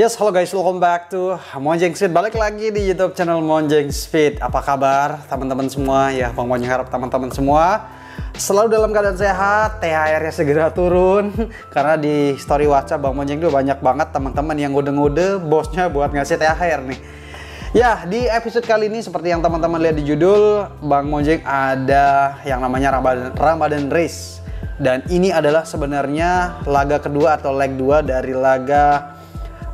Yes, halo guys, welcome back to Monjeng Speed. Balik lagi di YouTube channel Monjeng Speed. Apa kabar teman-teman semua? Ya, Bang Monjeng harap teman-teman semua selalu dalam keadaan sehat, THR-nya segera turun. Karena di story WhatsApp Bang Monjeng itu banyak banget teman-teman yang ngode-ngode bosnya buat ngasih THR nih. Ya, di episode kali ini seperti yang teman-teman lihat di judul, Bang Monjeng ada yang namanya Ramadan, Ramadan Race. Dan ini adalah sebenarnya laga kedua atau leg 2 dari laga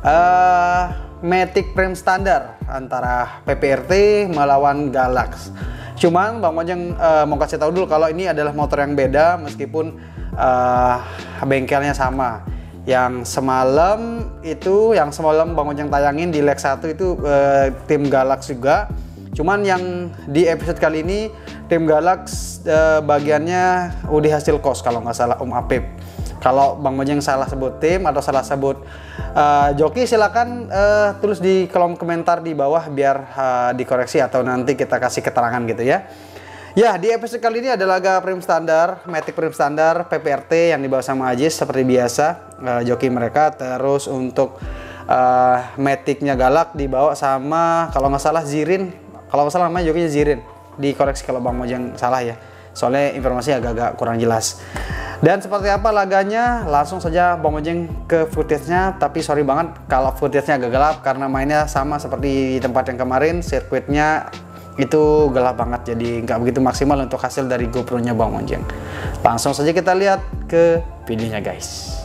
uh, matic Prime standar antara PPRT melawan Galax. Cuman Bang Ojeng uh, mau kasih tahu dulu kalau ini adalah motor yang beda meskipun uh, bengkelnya sama. Yang semalam itu yang semalam Bang Ojeng tayangin di leg 1 itu uh, tim Galax juga. Cuman yang di episode kali ini tim Galax uh, bagiannya udah hasil kos kalau nggak salah Om Apip kalau Bang Mojang salah sebut tim atau salah sebut uh, joki silakan uh, tulis di kolom komentar di bawah biar uh, dikoreksi atau nanti kita kasih keterangan gitu ya. Ya, di episode kali ini ada laga prim standar, Matic prim standar, PPRT yang dibawa sama Ajis seperti biasa uh, joki mereka terus untuk uh, Maticnya Galak dibawa sama kalau nggak salah Zirin, kalau nggak salah namanya jokinya Zirin. Dikoreksi kalau Bang Mojang salah ya. Soalnya informasinya agak-agak kurang jelas. Dan seperti apa laganya? Langsung saja Bang Ojeng ke footage-nya. Tapi sorry banget kalau footage-nya agak gelap karena mainnya sama seperti tempat yang kemarin. Sirkuitnya itu gelap banget jadi nggak begitu maksimal untuk hasil dari GoPro-nya Bang Ojeng. Langsung saja kita lihat ke videonya guys.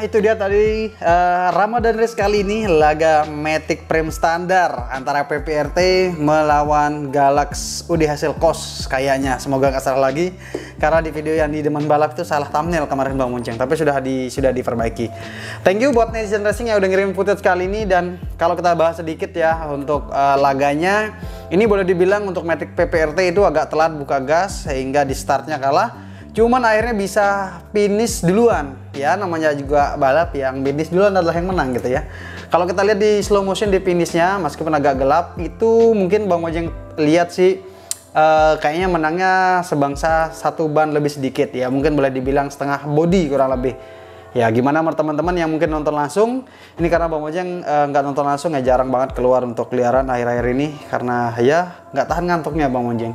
itu dia tadi uh, Ramadan Race kali ini laga Matic Prem standar antara PPRT melawan Galax UD hasil kos kayaknya. Semoga nggak salah lagi karena di video yang di Demen Balap itu salah thumbnail kemarin Bang Munceng, tapi sudah di sudah diperbaiki. Thank you buat Netizen Racing yang udah ngirim footage kali ini dan kalau kita bahas sedikit ya untuk uh, laganya ini boleh dibilang untuk Matic PPRT itu agak telat buka gas sehingga di startnya kalah cuman akhirnya bisa finish duluan ya namanya juga balap yang finish duluan adalah yang menang gitu ya kalau kita lihat di slow motion di finishnya meskipun agak gelap itu mungkin Bang Ojeng lihat sih uh, kayaknya menangnya sebangsa satu ban lebih sedikit ya mungkin boleh dibilang setengah body kurang lebih ya gimana teman-teman yang mungkin nonton langsung ini karena Bang Ojeng eh, nggak uh, nonton langsung ya jarang banget keluar untuk keliaran akhir-akhir ini karena ya nggak tahan ngantuknya Bang Ojeng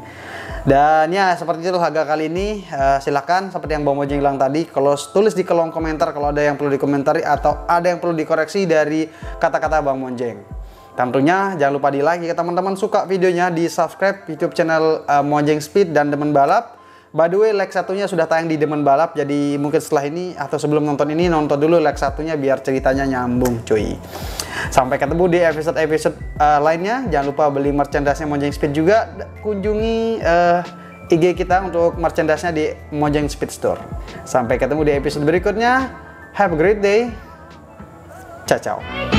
dan ya seperti itu harga kali ini. Uh, eh, silahkan seperti yang Bang Mojo bilang tadi, kalau tulis di kolom komentar kalau ada yang perlu dikomentari atau ada yang perlu dikoreksi dari kata-kata Bang Monjeng. Tentunya jangan lupa di like jika teman-teman suka videonya di subscribe YouTube channel uh, Monjeng Speed dan Demen Balap. By the way, leg satunya sudah tayang di Demon Balap, jadi mungkin setelah ini atau sebelum nonton ini nonton dulu leg satunya biar ceritanya nyambung, cuy. Sampai ketemu di episode-episode uh, lainnya. Jangan lupa beli merchandise-nya Mojang Speed juga. Kunjungi uh, eh, IG kita untuk merchandise-nya di Mojang Speed Store. Sampai ketemu di episode berikutnya. Have a great day. Ciao, ciao.